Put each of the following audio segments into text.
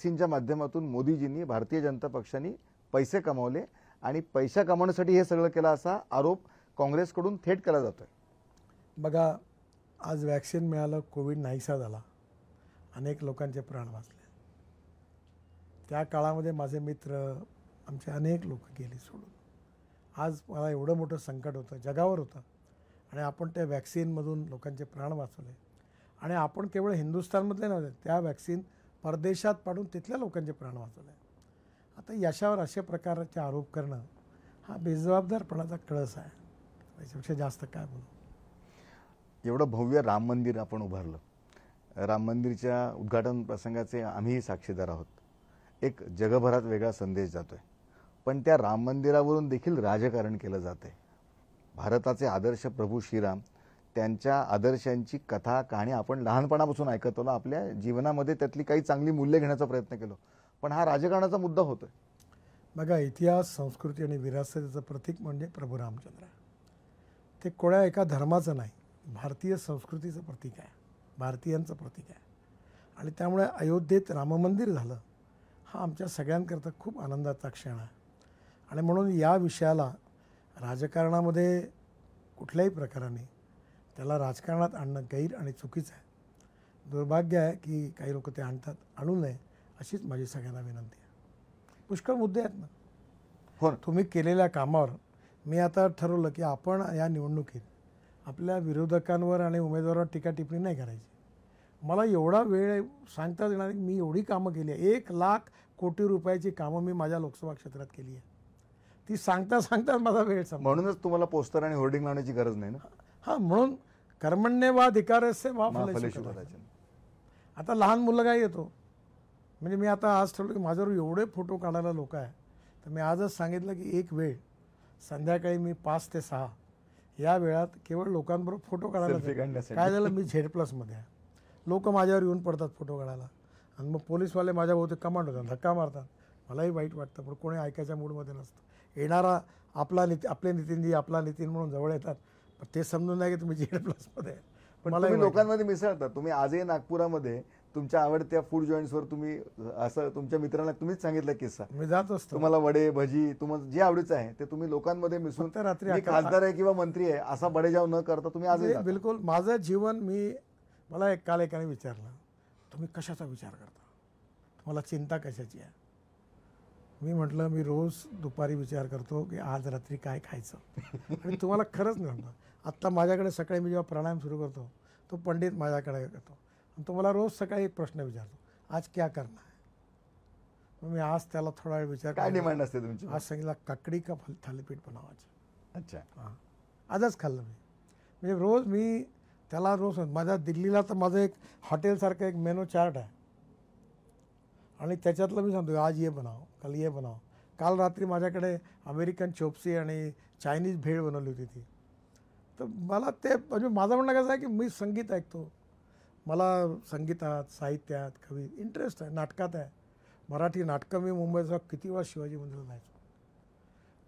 वॅक्सिनच्या माध्यमातून मोदीजींनी भारतीय जनता पक्षाने पैसे कमावले आणि पैसा कमावण्यासाठी हे सगळं केलं असा आरोप काँग्रेसकडून थेट केला जातो बघा आज वॅक्सिन मिळालं कोविड नाहीसा झाला अनेक लोकांचे प्राण वाचले त्या काळामध्ये माझे मित्र आमचे अनेक लोक गेले सोडून आज मला एवढं मोठं संकट होतं जगावर होतं आणि आपण त्या वॅक्सिनमधून लोकांचे प्राण वाचवले आणि आपण केवळ हिंदुस्थानमधले नव्हते त्या वॅक्सिन परदेशात पाडून तिथल्या लोकांचे प्राण वाचवले आता यशावर अशा प्रकारचे आरोप करणं हा बेजबाबदारपणाचा कळस आहे त्याच्यापेक्षा जास्त काय बोलू एवढं भव्य राम मंदिर आपण उभारलं राम मंदिरच्या उद्घाटन प्रसंगाचे आम्हीही साक्षीदार आहोत एक जगभरात वेगळा संदेश जातो आहे पण त्या राम मंदिरावरून देखील राजकारण केलं आहे भारताचे आदर्श प्रभू श्रीराम त्यांच्या आदर्शांची कथा कहाणी आपण लहानपणापासून ऐकत आलो आपल्या जीवनामध्ये त्यातली काही चांगली मूल्य घेण्याचा प्रयत्न केलो पण हा राजकारणाचा मुद्दा होतो बघा इतिहास संस्कृती आणि विरासतेचं प्रतीक म्हणजे प्रभू रामचंद्र ते कोणा एका धर्माचं नाही भारतीय संस्कृतीचं प्रतीक आहे भारतीयांचं प्रतीक आहे आणि त्यामुळे अयोध्येत मंदिर झालं हा आमच्या सगळ्यांकरता खूप आनंदाचा क्षण आहे आणि म्हणून या विषयाला राजकारणामध्ये कुठल्याही प्रकाराने त्याला राजकारणात आणणं गैर आणि चुकीचं आहे दुर्भाग्य आहे की काही लोक ते आणतात आणू नये अशीच माझी सगळ्यांना विनंती आहे पुष्कळ मुद्दे आहेत ना हो तुम्ही केलेल्या कामावर मी आता ठरवलं की आपण या निवडणुकीत आपल्या विरोधकांवर आणि उमेदवारांवर टीका टिप्पणी नाही करायची मला एवढा वेळ सांगता येणार मी एवढी कामं केली आहे एक लाख कोटी रुपयाची कामं मी माझ्या लोकसभा क्षेत्रात केली आहे ती सांगता सांगता माझा वेळ सांग म्हणूनच तुम्हाला पोस्टर आणि होर्डिंग लावण्याची गरज नाही ना हां म्हणून कर्मण्य वा अधिकारस्य वा आता लहान मुलं काय येतो म्हणजे मी आता आज ठरवलं की माझ्यावर एवढे फोटो काढायला लोक आहे तर मी आजच सांगितलं की एक वेळ संध्याकाळी मी पाच ते सहा या वेळात केवळ लोकांबरोबर फोटो काढायला काय झालं मी झेड प्लसमध्ये आहे लोक माझ्यावर येऊन पडतात फोटो काढायला आणि मग पोलिसवाले माझ्या बहुतेक कमांड होतात धक्का मारतात मलाही वाईट वाटतं पण कोणी ऐकायच्या मूडमध्ये नसतं येणारा आपला निती आपले नितीनजी आपला नितीन म्हणून जवळ येतात ते समजून नाही की तुम्ही प्लस प्लसमध्ये पण मला लोकांमध्ये मिसळता तुम्ही आजही नागपुरामध्ये तुमच्या आवडत्या फूड वर तुम्ही असं तुमच्या मित्रांना तुम्हीच सांगितलं किस्सा मी जात असतो तुम्हाला वडे भजी तुम्हाला जे आवडीचं आहे ते तुम्ही लोकांमध्ये मिसळून रात्री खासदार आहे किंवा मंत्री आहे असा बडेजाव न करता तुम्ही आज म्हणजे बिलकुल माझं जीवन मी मला एक काल एकाने विचारलं तुम्ही कशाचा विचार करता तुम्हाला चिंता कशाची आहे मी म्हटलं मी रोज दुपारी विचार करतो की आज रात्री काय खायचं आणि तुम्हाला खरंच नाही आत्ता माझ्याकडे सकाळी मी जेव्हा प्राणायाम सुरू करते तो पंडित माझ्याकडे येतो आणि तो मैं रोज सका एक प्रश्न विचार आज क्या करना है मैं आज त्याला थोडा वेळ विचार काय डिमांड असते तुमची आज सांगितलं काकडी का फल थालीपीठ बनावा अच्छा हां आजच खाल्लं मी म्हणजे रोज मी त्याला रोज माझ्या दिल्लीला तो माझं एक हॉटेल हॉटेलसारखं एक मेनू चार्ट है आणि त्याच्यातलं मी आज ये बनाओ कल ये बनाओ काल रि मजाक अमेरिकन चोपसी और चाइनीज भेड़ बनवी होती ती तर मला ते म्हणजे माझं म्हणणं कसं आहे की मी संगीत ऐकतो मला संगीतात साहित्यात कवी इंटरेस्ट आहे नाटकात आहे मराठी नाटकं मी मुंबईचा किती वेळा शिवाजी मंदिर जायचो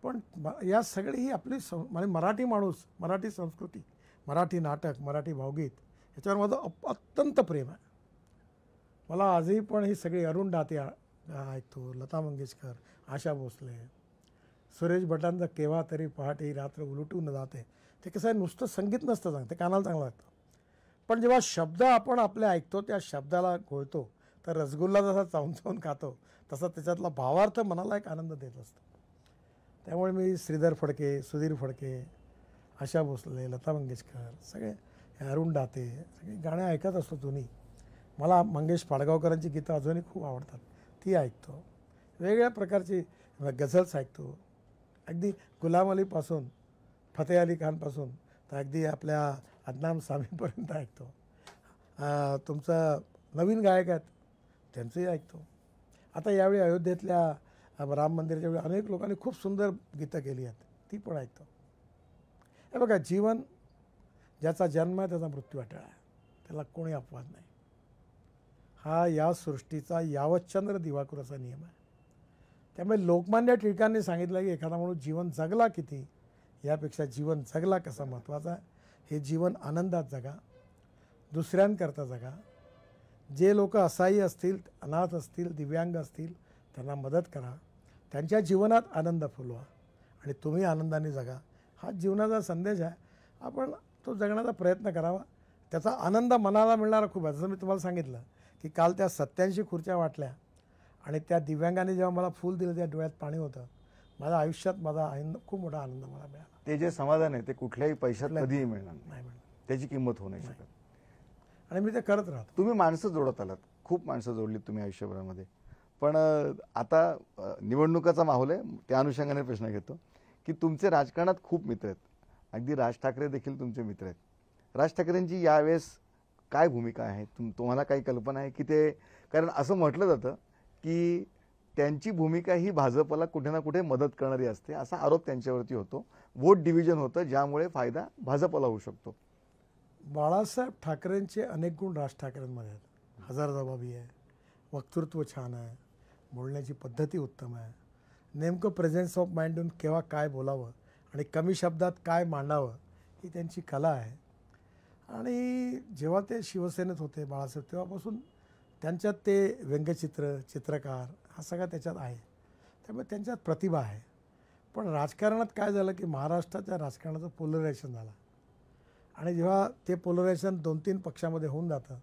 पण या सगळी ही आपली सं म्हणजे मराठी माणूस मराठी संस्कृती मराठी नाटक मराठी भावगीत याच्यावर माझं अत्यंत प्रेम आहे मला आजही पण ही सगळी अरुण डाते ऐकतो लता मंगेशकर आशा भोसले सुरेश भटांचा केव्हा तरी पहाटे रात्र उलटून जाते ते कसं आहे नुसतं संगीत नसतं ते कानाला चांगलं लागतं पण जेव्हा शब्द आपण आपले ऐकतो त्या शब्दाला घोळतो तर रसगुल्ला जसा चावून चावून खातो तसा त्याच्यातला भावार्थ मनाला एक आनंद देत असतो त्यामुळे मी श्रीधर फडके सुधीर फडके आशा भोसले लता मंगेशकर सगळे अरुण डाते सगळी गाणे ऐकत असतो जुनी मला मंगेश पाडगावकरांची गीतं अजूनही खूप आवडतात ती ऐकतो वेगळ्या प्रकारची गझल्स ऐकतो अगदी गुलाम अलीपासून फतेह अली खानपासून तर अगदी आपल्या अदनाम सामीपर्यंत ऐकतो तुमचं नवीन गायक आहेत त्यांचंही ऐकतो आता यावेळी अयोध्येतल्या राम मंदिराच्या वेळी अनेक लोकांनी खूप सुंदर गीतं केली आहेत ती पण ऐकतो हे बघा जीवन ज्याचा जन्म आहे त्याचा मृत्यू अटळ आहे त्याला कोणी अपवाद नाही हा या सृष्टीचा यावच्चंद्र असा नियम आहे त्यामुळे लोकमान्य टिळकांनी सांगितलं की एखादा माणूस जीवन जगला किती यापेक्षा जीवन जगला कसा महत्त्वाचा आहे हे जीवन आनंदात जगा दुसऱ्यांकरता जगा जे लोक असहाय्य असतील अनाथ असतील दिव्यांग असतील त्यांना मदत करा त्यांच्या जीवनात आनंद फुलवा आणि तुम्ही आनंदाने जगा हा जीवनाचा संदेश आहे आपण तो जगण्याचा प्रयत्न करावा त्याचा आनंद मनाला मिळणारा खूप आहे जसं मी तुम्हाला सांगितलं की काल त्या सत्याऐंशी खुर्च्या वाटल्या आणि त्या दिव्यांगाने जेव्हा मला फूल दिलं त्या डोळ्यात पाणी होतं माझ्या आयुष्यात माझा आनंद खूप मोठा आनंद मला मिळाला ते जे समाधान आहे ते कुठल्याही पैशात कधीही मिळणार नाही त्याची किंमत होऊ नाही शकत आणि मी ते करत राहतो तुम्ही माणसं जोडत आलात खूप माणसं जोडलीत तुम्ही आयुष्यभरामध्ये पण आता निवडणुकाचा माहोल आहे त्या अनुषंगाने प्रश्न घेतो की तुमचे राजकारणात खूप मित्र आहेत अगदी राज ठाकरे देखील तुमचे मित्र आहेत राज ठाकरेंची यावेळेस काय भूमिका आहे तुम तुम्हाला काही कल्पना आहे की ते कारण असं म्हटलं जातं की त्यांची भूमिका ही भाजपला कुठे ना कुठे मदत करणारी असते असा आरोप त्यांच्यावरती होतो वोट डिव्हिजन होतं ज्यामुळे फायदा भाजपला होऊ शकतो बाळासाहेब ठाकरेंचे अनेक गुण राज ठाकरेंमध्ये आहेत हजार जबाबी आहे वक्तृत्व छान आहे बोलण्याची पद्धती उत्तम आहे नेमकं प्रेझेन्स ऑफ माइंडून केव्हा काय बोलावं आणि कमी शब्दात काय मांडावं ही त्यांची कला आहे आणि जेव्हा ते शिवसेनेत होते बाळासाहेब तेव्हापासून त्यांच्यात ते व्यंगचित्र चित्रकार हा सगळा त्याच्यात आहे त्यामुळे त्यांच्यात प्रतिभा आहे पण राजकारणात काय झालं की महाराष्ट्राच्या राजकारणाचं पोलरायझेशन झालं आणि जेव्हा ते पोलरायझेशन दोन तीन पक्षामध्ये होऊन जातं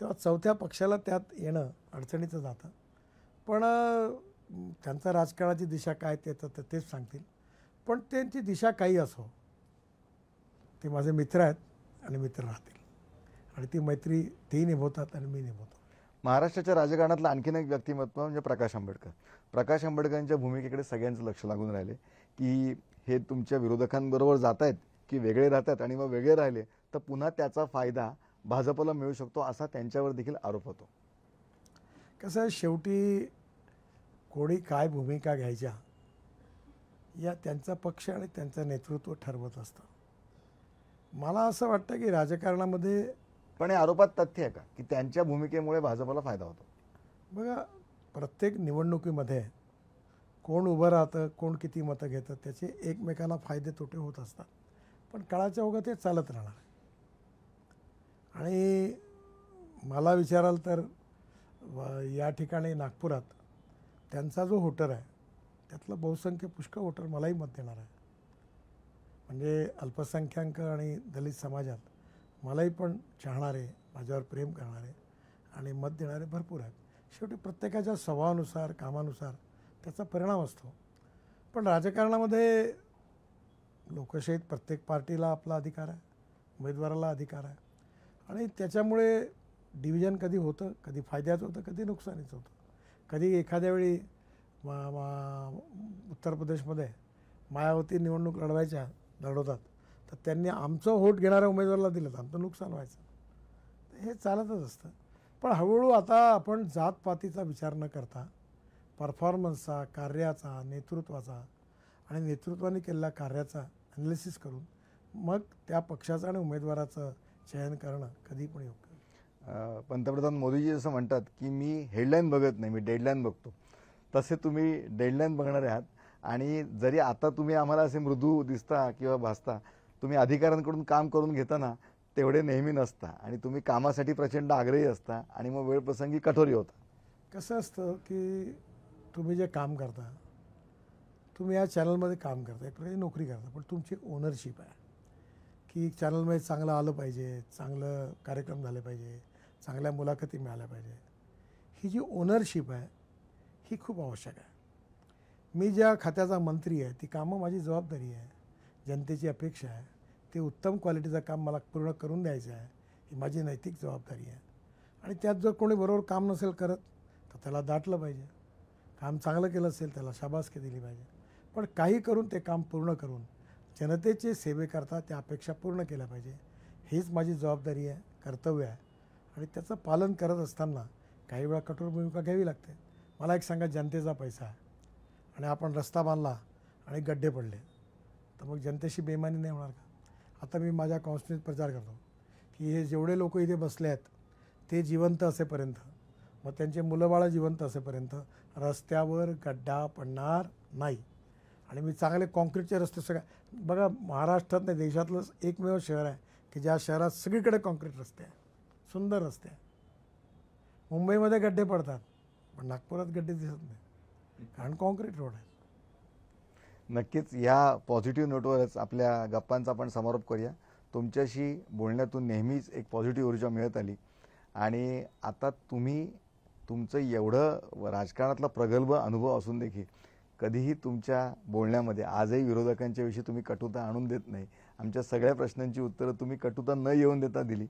तेव्हा चौथ्या पक्षाला त्यात येणं अडचणीचं जातं पण त्यांचा राजकारणाची दिशा काय ते तर तेच सांगतील पण त्यांची दिशा काही असो ते माझे मित्र आहेत आणि मित्र राहतील आणि ती मैत्री तेही निभवतात आणि मी निभवतो महाराष्ट्राच्या राजकारणातलं आणखीन एक व्यक्तिमत्व म्हणजे प्रकाश आंबेडकर प्रकाश आंबेडकरांच्या भूमिकेकडे सगळ्यांचं लक्ष लागून राहिले की हे तुमच्या विरोधकांबरोबर जात आहेत की वेगळे राहतात आणि मग वेगळे राहिले तर पुन्हा त्याचा फायदा भाजपला मिळू शकतो असा त्यांच्यावर देखील आरोप होतो कसं शेवटी कोणी काय भूमिका घ्यायच्या या त्यांचा पक्ष आणि त्यांचं नेतृत्व ठरवत असतं मला असं वाटतं की राजकारणामध्ये पण या आरोपात तथ्य आहे का की त्यांच्या भूमिकेमुळे भाजपला फायदा होतो बघा प्रत्येक निवडणुकीमध्ये कोण उभं राहतं कोण किती मतं घेतं त्याचे एकमेकाला फायदे तोटे होत असतात पण काळाच्या ओघात ते चालत राहणार आणि मला विचाराल तर या ठिकाणी नागपुरात त्यांचा जो होटर आहे त्यातलं बहुसंख्य पुष्कळ होटर मलाही मत देणार आहे म्हणजे अल्पसंख्याक आणि दलित समाजात मलाही पण चाहणारे माझ्यावर प्रेम करणारे आणि मत देणारे भरपूर आहेत शेवटी प्रत्येकाच्या स्वभावानुसार कामानुसार त्याचा परिणाम असतो पण राजकारणामध्ये लोकशाहीत प्रत्येक पार्टीला आपला अधिकार आहे उमेदवाराला अधिकार आहे आणि त्याच्यामुळे डिव्हिजन कधी होतं कधी फायद्याचं होतं कधी नुकसानीचं होतं कधी एखाद्या वेळी उत्तर प्रदेशमध्ये मायावती निवडणूक लढवायच्या लढवतात तर त्यांनी आमचं व्होट घेणाऱ्या उमेदवाराला दिलं तर आमचं नुकसान व्हायचं हे चालतच असतं पण हळूहळू आता आपण जातपातीचा विचार न करता परफॉर्मन्सचा कार्याचा नेतृत्वाचा आणि नेतृत्वाने केलेल्या कार्याचा अनालिसिस करून मग त्या पक्षाचं आणि उमेदवाराचं चयन करणं कधी पण योग्य पंतप्रधान मोदीजी असं म्हणतात की मी हेडलाईन बघत नाही मी डेडलाईन बघतो तसे तुम्ही डेडलाईन बघणारे आहात आणि जरी आता तुम्ही आम्हाला असे मृदू दिसता किंवा भासता तुम्ही अधिकाऱ्यांकडून काम करून घेताना तेवढे नेहमी नसता आणि तुम्ही कामासाठी प्रचंड आग्रही असता आणि मग वेळप्रसंगी कठोरी होता कसं असतं की तुम्ही जे काम करता तुम्ही या चॅनलमध्ये काम करता एक प्रकारे नोकरी करता पण तुमची ओनरशिप आहे की चॅनलमध्ये चांगलं आलं पाहिजे चांगलं कार्यक्रम झाले पाहिजे चांगल्या मुलाखती मिळाल्या पाहिजे ही जी ओनरशिप आहे ही खूप आवश्यक आहे मी ज्या खात्याचा मंत्री आहे ती कामं माझी जबाबदारी आहे जनतेची अपेक्षा आहे ते उत्तम क्वालिटीचं काम मला पूर्ण करून द्यायचं आहे ही माझी नैतिक जबाबदारी आहे आणि त्यात जर कोणी बरोबर काम नसेल करत तर त्याला दाटलं पाहिजे काम चांगलं केलं असेल त्याला शाबासकी दिली पाहिजे पण काही करून ते काम पूर्ण करून जनतेचे करता त्या अपेक्षा पूर्ण केल्या पाहिजे हीच माझी जबाबदारी आहे कर्तव्य आहे आणि त्याचं पालन करत असताना काही वेळा कठोर भूमिका घ्यावी लागते मला एक सांगा जनतेचा पैसा आहे आणि आपण रस्ता बांधला आणि गड्डे पडले तर मग जनतेशी बेमानी नाही होणार का आता मी माझ्या कॉन्स्टन्स प्रचार करतो की हे जेवढे लोक इथे बसले आहेत ते जिवंत असेपर्यंत मग त्यांचे मुलंबाळं जिवंत असेपर्यंत रस्त्यावर गड्डा पडणार नाही आणि मी चांगले कॉन्क्रीटचे रस्ते सगळ्या बघा महाराष्ट्रात नाही देशातलं एकमेव शहर आहे की ज्या शहरात सगळीकडे कॉन्क्रीट रस्ते आहे सुंदर रस्ते आहे मुंबईमध्ये गड्डे पडतात पण नागपुरात गड्डे दिसत नाही कारण कॉन्क्रीट रोड आहे नक्कीच या पॉझिटिव्ह नोटवरच आपल्या गप्पांचा आपण समारोप करूया तुमच्याशी बोलण्यातून नेहमीच एक पॉझिटिव्ह ऊर्जा मिळत आली आणि आता तुम्ही तुमचं एवढं राजकारणातला प्रगल्भ अनुभव असून देखील कधीही तुमच्या बोलण्यामध्ये आजही विरोधकांच्या विषयी तुम्ही कटुता आणून देत नाही आमच्या सगळ्या प्रश्नांची उत्तरं तुम्ही कटुता न येऊन देता दिली